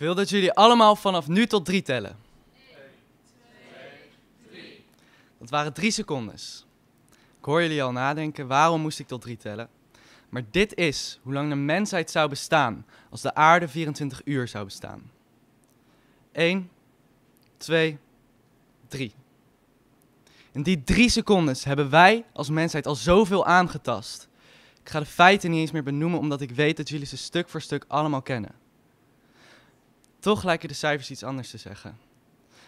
Ik wil dat jullie allemaal vanaf nu tot drie tellen. 1, 2, 3. Dat waren drie secondes. Ik hoor jullie al nadenken, waarom moest ik tot drie tellen? Maar dit is hoe lang de mensheid zou bestaan als de aarde 24 uur zou bestaan. 1, 2, 3. In die drie secondes hebben wij als mensheid al zoveel aangetast. Ik ga de feiten niet eens meer benoemen, omdat ik weet dat jullie ze stuk voor stuk allemaal kennen. Toch lijken de cijfers iets anders te zeggen.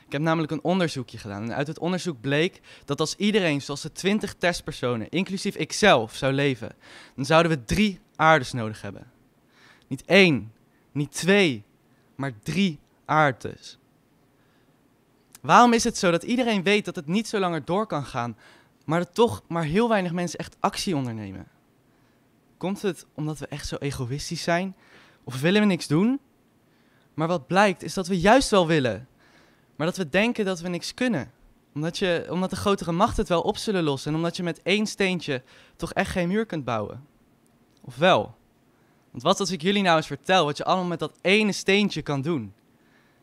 Ik heb namelijk een onderzoekje gedaan en uit het onderzoek bleek dat als iedereen zoals de 20 testpersonen, inclusief ikzelf, zou leven, dan zouden we drie aardes nodig hebben. Niet één, niet twee, maar drie aardes. Waarom is het zo dat iedereen weet dat het niet zo langer door kan gaan, maar dat toch maar heel weinig mensen echt actie ondernemen? Komt het omdat we echt zo egoïstisch zijn? Of willen we niks doen? Maar wat blijkt is dat we juist wel willen. Maar dat we denken dat we niks kunnen. Omdat, je, omdat de grotere macht het wel op zullen lossen. En omdat je met één steentje toch echt geen muur kunt bouwen. Of wel? Want wat als ik jullie nou eens vertel wat je allemaal met dat ene steentje kan doen?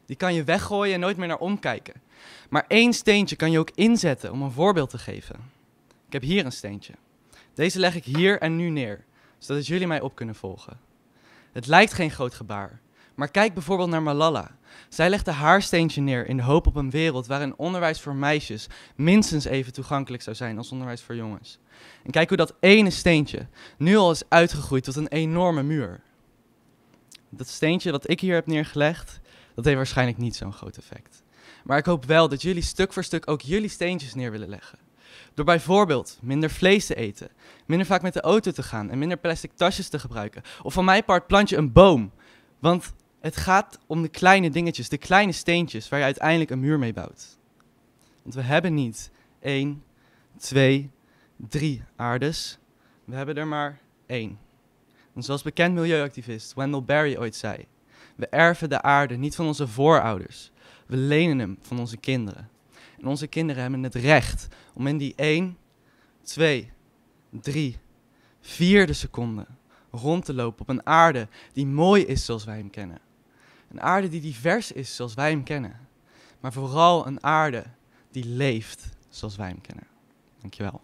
Die kan je weggooien en nooit meer naar omkijken. Maar één steentje kan je ook inzetten om een voorbeeld te geven. Ik heb hier een steentje. Deze leg ik hier en nu neer, zodat jullie mij op kunnen volgen. Het lijkt geen groot gebaar, maar kijk bijvoorbeeld naar Malala. Zij legde haar steentje neer in de hoop op een wereld waarin onderwijs voor meisjes minstens even toegankelijk zou zijn als onderwijs voor jongens. En kijk hoe dat ene steentje nu al is uitgegroeid tot een enorme muur. Dat steentje dat ik hier heb neergelegd, dat heeft waarschijnlijk niet zo'n groot effect. Maar ik hoop wel dat jullie stuk voor stuk ook jullie steentjes neer willen leggen. Door bijvoorbeeld minder vlees te eten, minder vaak met de auto te gaan en minder plastic tasjes te gebruiken. Of van mijn part plant je een boom. Want het gaat om de kleine dingetjes, de kleine steentjes waar je uiteindelijk een muur mee bouwt. Want we hebben niet één, twee, drie aardes. We hebben er maar één. En zoals bekend milieuactivist Wendell Berry ooit zei: We erven de aarde niet van onze voorouders, we lenen hem van onze kinderen. En onze kinderen hebben het recht om in die 1, 2, 3, vierde seconde rond te lopen op een aarde die mooi is zoals wij hem kennen. Een aarde die divers is zoals wij hem kennen. Maar vooral een aarde die leeft zoals wij hem kennen. Dankjewel.